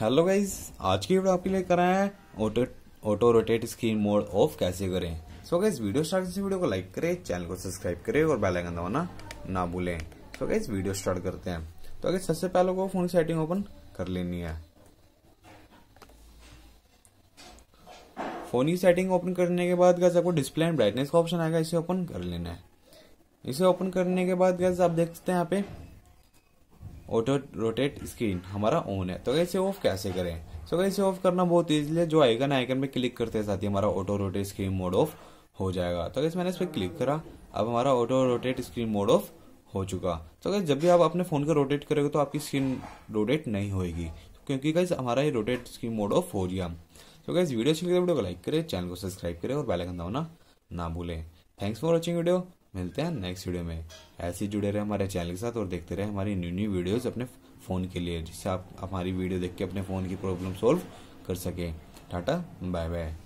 hello guys आज की video आपके लिए कराया है auto auto rotate screen mode off कैसे करें सो गाइज वीडियो स्टार्ट से वीडियो को लाइक करें चैनल को सब्सक्राइब करें और बेल आइकन दबाना ना भूलें सो गाइज वीडियो स्टार्ट करते हैं तो अगर सबसे पहले को फोन की सेटिंग ओपन कर लेनी है फोन की सेटिंग ओपन करने के बाद गैस आपको डिस्प्ले एंड ब्राइटनेस का ऑप्शन आएगा इसे ओपन कर लेना है इसे ओपन करने के बाद गैस आप देख सकते हैं यहाँ पे ऑटो रोटेट स्क्रीन हमारा ऑन है तो कैसे ऑफ कैसे करें सो कैसे ऑफ करना बहुत ईजी है जो आइकन आइकन पे क्लिक करते साथ ही हमारा auto rotate screen mode off हो जाएगा तो कैसे मैंने इस पर क्लिक करा अब हमारा auto rotate screen mode off हो चुका तो कैसे जब भी आप अपने फोन को रोटेट करेंगे तो आपकी स्क्रीन रोटेट नहीं होगी क्योंकि कैसे हमारा ये रोटेट स्क्रीन मोड ऑफ हो गया तो कैसे वीडियो अच्छी लगे वीडियो को लाइक करें चैनल को सब्सक्राइब करें और बेलाइकन दबाना ना भूलें थैंक्स फॉर वॉचिंग वीडियो मिलते हैं नेक्स्ट वीडियो में ऐसे जुड़े रहे हमारे चैनल के साथ और देखते रहे हमारी न्यू न्यू वीडियोस अपने फ़ोन के लिए जिससे आप हमारी वीडियो देख के अपने फ़ोन की प्रॉब्लम सॉल्व कर सकें टाटा बाय बाय